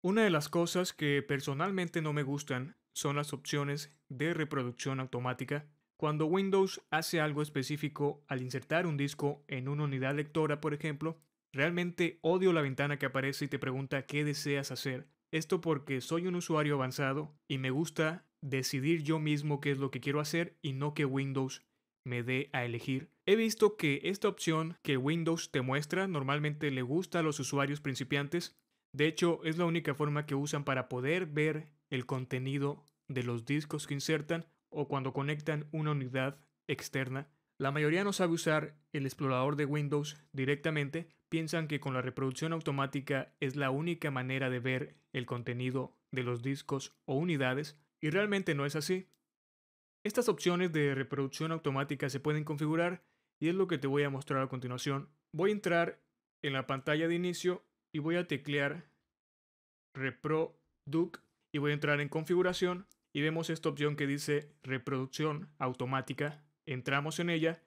Una de las cosas que personalmente no me gustan son las opciones de reproducción automática cuando Windows hace algo específico al insertar un disco en una unidad lectora, por ejemplo, realmente odio la ventana que aparece y te pregunta qué deseas hacer. Esto porque soy un usuario avanzado y me gusta decidir yo mismo qué es lo que quiero hacer y no que Windows me dé a elegir. He visto que esta opción que Windows te muestra normalmente le gusta a los usuarios principiantes de hecho, es la única forma que usan para poder ver el contenido de los discos que insertan o cuando conectan una unidad externa. La mayoría no sabe usar el explorador de Windows directamente, piensan que con la reproducción automática es la única manera de ver el contenido de los discos o unidades, y realmente no es así. Estas opciones de reproducción automática se pueden configurar y es lo que te voy a mostrar a continuación. Voy a entrar en la pantalla de inicio y voy a teclear reproduc y voy a entrar en configuración y vemos esta opción que dice reproducción automática. Entramos en ella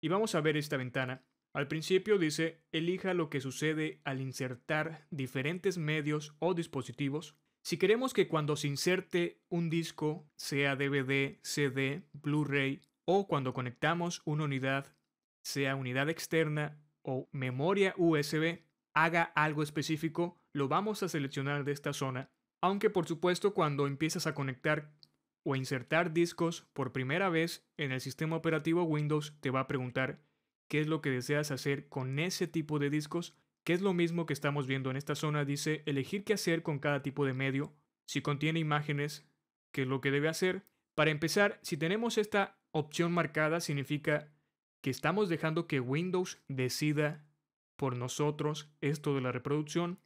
y vamos a ver esta ventana. Al principio dice elija lo que sucede al insertar diferentes medios o dispositivos. Si queremos que cuando se inserte un disco, sea DVD, CD, Blu-ray o cuando conectamos una unidad, sea unidad externa o memoria USB, haga algo específico, lo vamos a seleccionar de esta zona, aunque por supuesto cuando empiezas a conectar o insertar discos por primera vez en el sistema operativo Windows te va a preguntar qué es lo que deseas hacer con ese tipo de discos, que es lo mismo que estamos viendo en esta zona, dice elegir qué hacer con cada tipo de medio, si contiene imágenes, qué es lo que debe hacer. Para empezar, si tenemos esta opción marcada significa que estamos dejando que Windows decida por nosotros esto de la reproducción.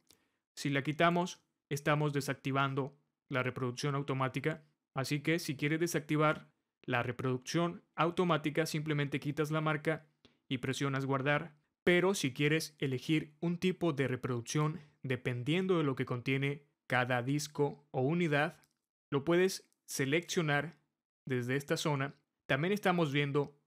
Si la quitamos, estamos desactivando la reproducción automática. Así que si quieres desactivar la reproducción automática, simplemente quitas la marca y presionas guardar. Pero si quieres elegir un tipo de reproducción dependiendo de lo que contiene cada disco o unidad, lo puedes seleccionar desde esta zona. También estamos viendo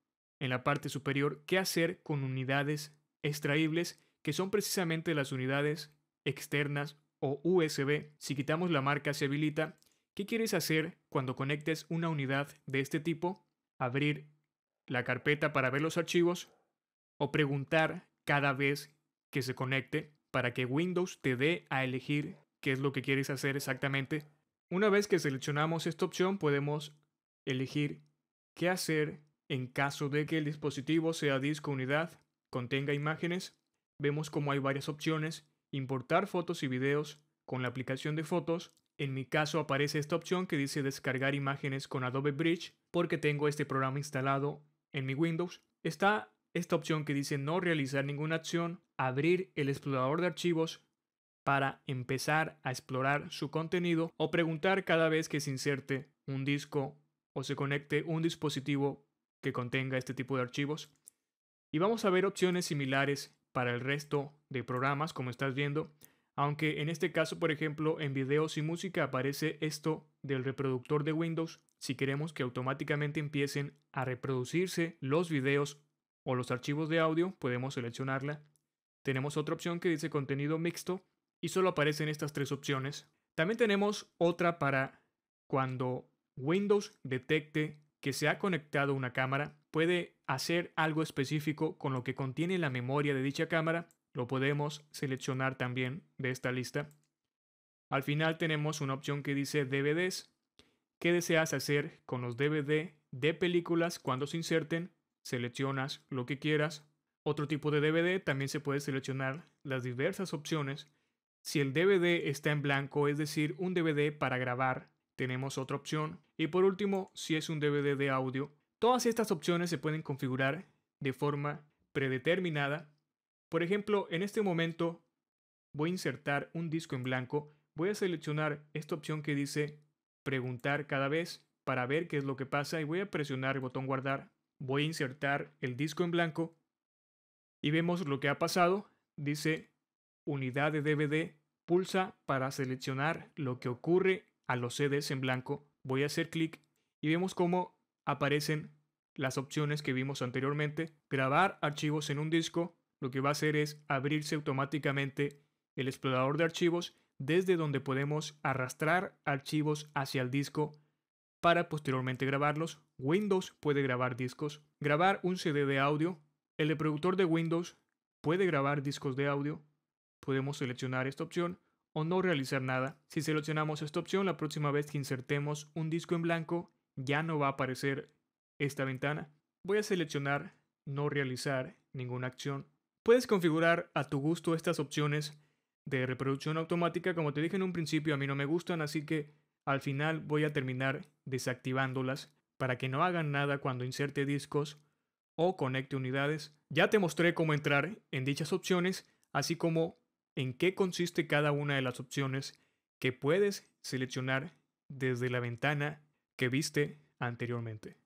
en la parte superior qué hacer con unidades extraíbles que son precisamente las unidades externas o USB. Si quitamos la marca se habilita. ¿Qué quieres hacer cuando conectes una unidad de este tipo? Abrir la carpeta para ver los archivos o preguntar cada vez que se conecte para que Windows te dé a elegir qué es lo que quieres hacer exactamente. Una vez que seleccionamos esta opción podemos elegir qué hacer en caso de que el dispositivo sea disco unidad contenga imágenes, vemos como hay varias opciones, importar fotos y videos, con la aplicación de fotos, en mi caso aparece esta opción que dice descargar imágenes con Adobe Bridge porque tengo este programa instalado en mi Windows. Está esta opción que dice no realizar ninguna acción, abrir el explorador de archivos para empezar a explorar su contenido o preguntar cada vez que se inserte un disco o se conecte un dispositivo que contenga este tipo de archivos. Y vamos a ver opciones similares para el resto de programas, como estás viendo, aunque en este caso, por ejemplo, en videos y música aparece esto del reproductor de Windows si queremos que automáticamente empiecen a reproducirse los videos o los archivos de audio, podemos seleccionarla. Tenemos otra opción que dice contenido mixto y solo aparecen estas tres opciones. También tenemos otra para cuando Windows detecte que se ha conectado una cámara puede hacer algo específico con lo que contiene la memoria de dicha cámara. Lo podemos seleccionar también de esta lista. Al final tenemos una opción que dice DVDs. ¿Qué deseas hacer con los DVD de películas cuando se inserten? Seleccionas lo que quieras. Otro tipo de DVD también se puede seleccionar las diversas opciones. Si el DVD está en blanco, es decir, un DVD para grabar tenemos otra opción y por último si es un DVD de audio. Todas estas opciones se pueden configurar de forma predeterminada. Por ejemplo, en este momento voy a insertar un disco en blanco, voy a seleccionar esta opción que dice preguntar cada vez para ver qué es lo que pasa y voy a presionar el botón guardar. Voy a insertar el disco en blanco y vemos lo que ha pasado. Dice unidad de DVD, pulsa para seleccionar lo que ocurre a los CDs en blanco, voy a hacer clic y vemos cómo aparecen las opciones que vimos anteriormente. Grabar archivos en un disco, lo que va a hacer es abrirse automáticamente el explorador de archivos desde donde podemos arrastrar archivos hacia el disco para posteriormente grabarlos. Windows puede grabar discos, grabar un CD de audio. El reproductor de Windows puede grabar discos de audio. Podemos seleccionar esta opción o no realizar nada. Si seleccionamos esta opción, la próxima vez que insertemos un disco en blanco, ya no va a aparecer esta ventana. Voy a seleccionar no realizar ninguna acción. Puedes configurar a tu gusto estas opciones de reproducción automática. Como te dije en un principio, a mí no me gustan, así que al final voy a terminar desactivándolas para que no hagan nada cuando inserte discos o conecte unidades. Ya te mostré cómo entrar en dichas opciones, así como en qué consiste cada una de las opciones que puedes seleccionar desde la ventana que viste anteriormente.